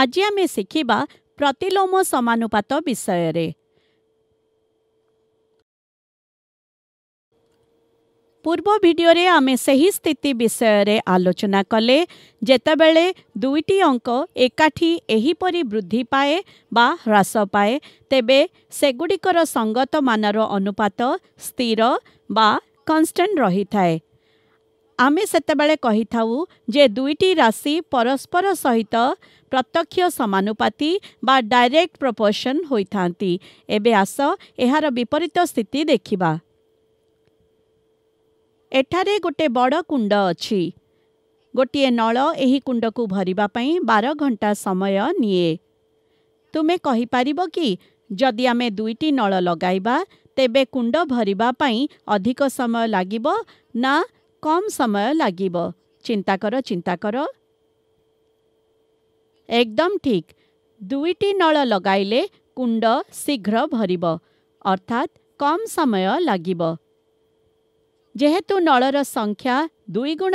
ଆଜି ଆମେ ଶିଖିବା ପ୍ରତିଲୋମ ସମାନୁପାତ ବିଷୟରେ ପୂର୍ବ ଭିଡ଼ିଓରେ ଆମେ ସେହି ସ୍ଥିତି ବିଷୟରେ ଆଲୋଚନା କଲେ ଯେତେବେଳେ ଦୁଇଟି ଅଙ୍କ ଏକାଠି ଏହିପରି ବୃଦ୍ଧି ପାଏ ବା ହ୍ରାସ ପାଏ ତେବେ ସେଗୁଡ଼ିକର ସଙ୍ଗତମାନର ଅନୁପାତ ସ୍ଥିର ବା କନଷ୍ଟାଣ୍ଟ ରହିଥାଏ ଆମେ ସେତେବେଳେ କହିଥାଉ ଯେ ଦୁଇଟି ରାଶି ପରସ୍ପର ସହିତ ପ୍ରତ୍ୟକ୍ଷ ସମାନୁପାତି ବା ଡାଇରେକ୍ଟ ପ୍ରପୋର୍ସନ୍ ହୋଇଥାନ୍ତି ଏବେ ଆସ ଏହାର ବିପରୀତ ସ୍ଥିତି ଦେଖିବା ଏଠାରେ ଗୋଟିଏ ବଡ଼ କୁଣ୍ଡ ଅଛି ଗୋଟିଏ ନଳ ଏହି କୁଣ୍ଡକୁ ଭରିବା ପାଇଁ ବାର ଘଣ୍ଟା ସମୟ ନିଏ ତୁମେ କହିପାରିବ କି ଯଦି ଆମେ ଦୁଇଟି ନଳ ଲଗାଇବା ତେବେ କୁଣ୍ଡ ଭରିବା ପାଇଁ ଅଧିକ ସମୟ ଲାଗିବ ନା कम् समय लाग एकदम ठीक दुईटी नळ नल लग शीघ्र भर अर्थात कम समय लाग नळर संख्या दुई गुण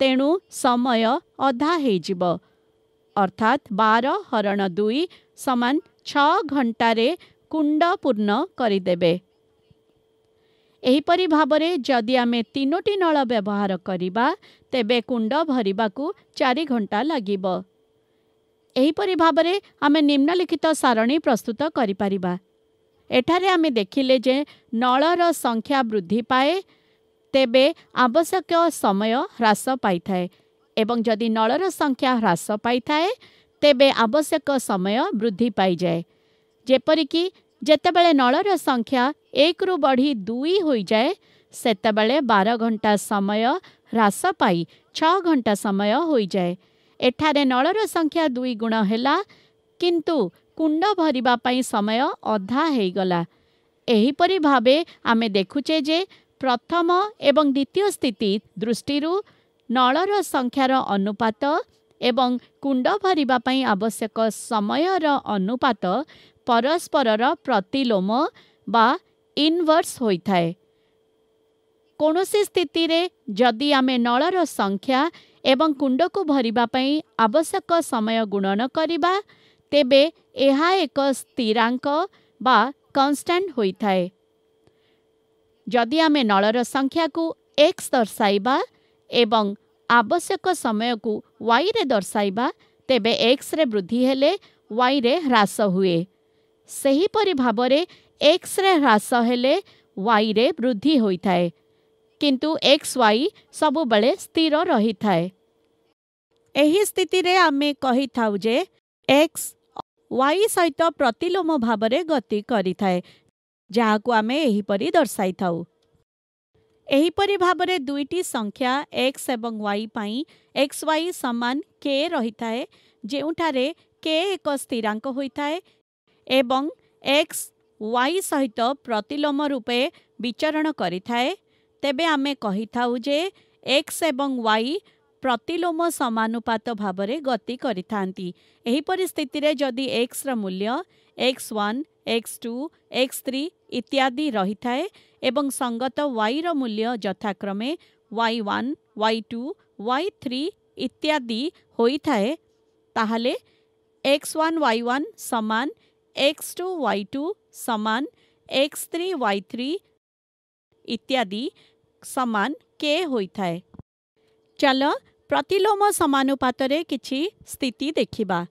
तेनु समय अधाह अर्थात बार हरण दुई समान छ कुड पूर्ण गरिदे ଏହିପରି ଭାବରେ ଯଦି ଆମେ ତିନୋଟି ନଳ ବ୍ୟବହାର କରିବା ତେବେ କୁଣ୍ଡ ଭରିବାକୁ ଚାରି ଘଣ୍ଟା ଲାଗିବ ଏହିପରି ଭାବରେ ଆମେ ନିମ୍ନଲିଖିତ ସାରଣୀ ପ୍ରସ୍ତୁତ କରିପାରିବା ଏଠାରେ ଆମେ ଦେଖିଲେ ଯେ ନଳର ସଂଖ୍ୟା ବୃଦ୍ଧି ପାଏ ତେବେ ଆବଶ୍ୟକ ସମୟ ହ୍ରାସ ପାଇଥାଏ ଏବଂ ଯଦି ନଳର ସଂଖ୍ୟା ହ୍ରାସ ପାଇଥାଏ ତେବେ ଆବଶ୍ୟକ ସମୟ ବୃଦ୍ଧି ପାଇଯାଏ ଯେପରିକି ଯେତେବେଳେ ନଳର ସଂଖ୍ୟା ଏକରୁ ବଢ଼ି ଦୁଇ ହୋଇଯାଏ ସେତେବେଳେ ବାର ଘଣ୍ଟା ସମୟ ହ୍ରାସ ପାଇ ଛଅ ଘଣ୍ଟା ସମୟ ହୋଇଯାଏ ଏଠାରେ ନଳର ସଂଖ୍ୟା ଦୁଇ ଗୁଣ ହେଲା କିନ୍ତୁ କୁଣ୍ଡ ଭରିବା ପାଇଁ ସମୟ ଅଧା ହୋଇଗଲା ଏହିପରି ଭାବେ ଆମେ ଦେଖୁଛେ ଯେ ପ୍ରଥମ ଏବଂ ଦ୍ୱିତୀୟ ସ୍ଥିତି ଦୃଷ୍ଟିରୁ ନଳର ସଂଖ୍ୟାର ଅନୁପାତ ଏବଂ କୁଣ୍ଡ ଭରିବା ପାଇଁ ଆବଶ୍ୟକ ସମୟର ଅନୁପାତ ପରସ୍ପରର ପ୍ରତିଲୋମ ବା ଇନଭର୍ସ ହୋଇଥାଏ କୌଣସି ସ୍ଥିତିରେ ଯଦି ଆମେ ନଳର ସଂଖ୍ୟା ଏବଂ କୁଣ୍ଡକୁ ଭରିବା ପାଇଁ ଆବଶ୍ୟକ ସମୟ ଗୁଣନ କରିବା ତେବେ ଏହା ଏକ ସ୍ଥିରାଙ୍କ ବା କନଷ୍ଟାଣ୍ଟ ହୋଇଥାଏ ଯଦି ଆମେ ନଳର ସଂଖ୍ୟାକୁ ଏକ୍ସ ଦର୍ଶାଇବା ଏବଂ ଆବଶ୍ୟକ ସମୟକୁ ୱାଇରେ ଦର୍ଶାଇବା ତେବେ ଏକ୍ସରେ ବୃଦ୍ଧି ହେଲେ ୱାଇରେ ହ୍ରାସ ହୁଏ ସେହିପରି ଭାବରେ ଏକ୍ସରେ ହ୍ରାସ ହେଲେ ୱାଇରେ ବୃଦ୍ଧି ହୋଇଥାଏ କିନ୍ତୁ ଏକ୍ସ ୱାଇ ସବୁବେଳେ ସ୍ଥିର ରହିଥାଏ ଏହି ସ୍ଥିତିରେ ଆମେ କହିଥାଉ ଯେ ଏକ୍ସ ୱାଇ ସହିତ ପ୍ରତିଲୋମ ଭାବରେ ଗତି କରିଥାଏ ଯାହାକୁ ଆମେ ଏହିପରି ଦର୍ଶାଇଥାଉ ଏହିପରି ଭାବରେ ଦୁଇଟି ସଂଖ୍ୟା ଏକ୍ସ ଏବଂ ୱାଇ ପାଇଁ ଏକ୍ସ ୱାଇ ସମାନ କେ ରହିଥାଏ ଯେଉଁଠାରେ କେ ଏକ ସ୍ଥିରାଙ୍କ ହୋଇଥାଏ ଏବଂ ଏକ୍ସ ୱାଇ ସହିତ ପ୍ରତିଲୋମ ରୂପେ ବିଚରଣ କରିଥାଏ ତେବେ ଆମେ କହିଥାଉ ଯେ ଏକ୍ସ ଏବଂ ୱାଇ ପ୍ରତିଲୋମ ସମାନୁପାତ ଭାବରେ ଗତି କରିଥାନ୍ତି ଏହିପରି ସ୍ଥିତିରେ ଯଦି ଏକ୍ସର ମୂଲ୍ୟ x one x two x three ଇତ୍ୟାଦି ରହିଥାଏ ଏବଂ ସଙ୍ଗତ ୱାଇର ମୂଲ୍ୟ ଯଥାକ୍ରମେ y one y two y three ଇତ୍ୟାଦି ହୋଇଥାଏ ତାହେଲେ ଏକ୍ସ ୱାନ୍ ୱାଇ ୱାନ୍ ସମାନ X2 Y2 समान एक्स थ्री थ्री इत्यादि समान के होइथाय चल प्रतिलोम किछि स्थिति देखा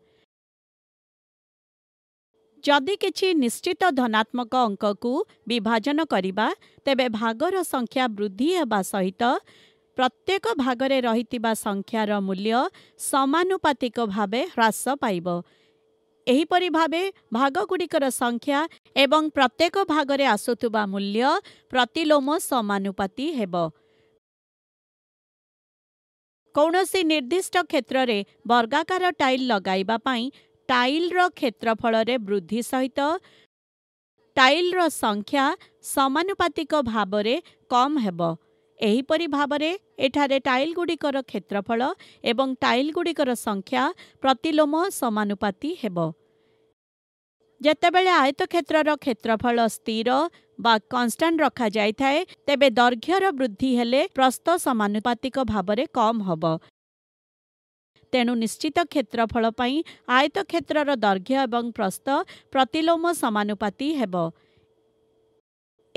किछि निश्चित धनात्मक अंक को विभाजन तबे भागर संख्या वृद्धि सहित प्रत्येक भाग संख्यार मूल्य समानुपातिक भाव ह्रास पाइबो ଏହିପରି ଭାବେ ଭାଗଗୁଡ଼ିକର ସଂଖ୍ୟା ଏବଂ ପ୍ରତ୍ୟେକ ଭାଗରେ ଆସୁଥିବା ମୂଲ୍ୟ ପ୍ରତିଲୋମ ସମାନୁପାତି ହେବ କୌଣସି ନିର୍ଦ୍ଦିଷ୍ଟ କ୍ଷେତ୍ରରେ ବର୍ଗାକାର ଟାଇଲ୍ ଲଗାଇବା ପାଇଁ ଟାଇଲ୍ର କ୍ଷେତ୍ରଫଳରେ ବୃଦ୍ଧି ସହିତ ଟାଇଲ୍ର ସଂଖ୍ୟା ସମାନୁପାତିକ ଭାବରେ କମ୍ ହେବ ଏହିପରି ଭାବରେ ଏଠାରେ ଟାଇଲ୍ଗୁଡ଼ିକର କ୍ଷେତ୍ରଫଳ ଏବଂ ଟାଇଲ୍ଗୁଡ଼ିକର ସଂଖ୍ୟା ପ୍ରତିଲୋମ ସମାନୁପାତି ହେବ ଯେତେବେଳେ ଆୟତକ୍ଷେତ୍ରର କ୍ଷେତ୍ରଫଳ ସ୍ଥିର ବା କନଷ୍ଟାଣ୍ଟ ରଖାଯାଇଥାଏ ତେବେ ଦୈର୍ଘ୍ୟର ବୃଦ୍ଧି ହେଲେ ପ୍ରସ୍ତ ସମାନୁପାତିକ ଭାବରେ କମ୍ ହେବ ତେଣୁ ନିଶ୍ଚିତ କ୍ଷେତ୍ରଫଳ ପାଇଁ ଆୟତକ୍ଷେତ୍ରର ଦୈର୍ଘ୍ୟ ଏବଂ ପ୍ରସ୍ତ ପ୍ରତିଲୋମ ସମାନୁପାତି ହେବ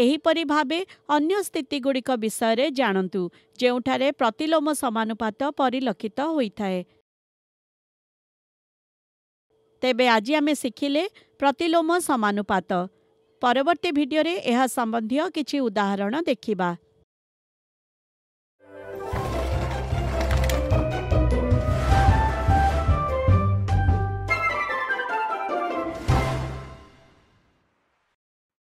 ଏହିପରି ଭାବେ ଅନ୍ୟ ସ୍ଥିତିଗୁଡ଼ିକ ବିଷୟରେ ଜାଣନ୍ତୁ ଯେଉଁଠାରେ ପ୍ରତିଲୋମ ସମାନୁପାତ ପରିଲକ୍ଷିତ ହୋଇଥାଏ ତେବେ ଆଜି ଆମେ ଶିଖିଲେ ପ୍ରତିଲୋମ ସମାନୁପାତ ପରବର୍ତ୍ତୀ ଭିଡ଼ିଓରେ ଏହା ସମ୍ବନ୍ଧୀୟ କିଛି ଉଦାହରଣ ଦେଖିବା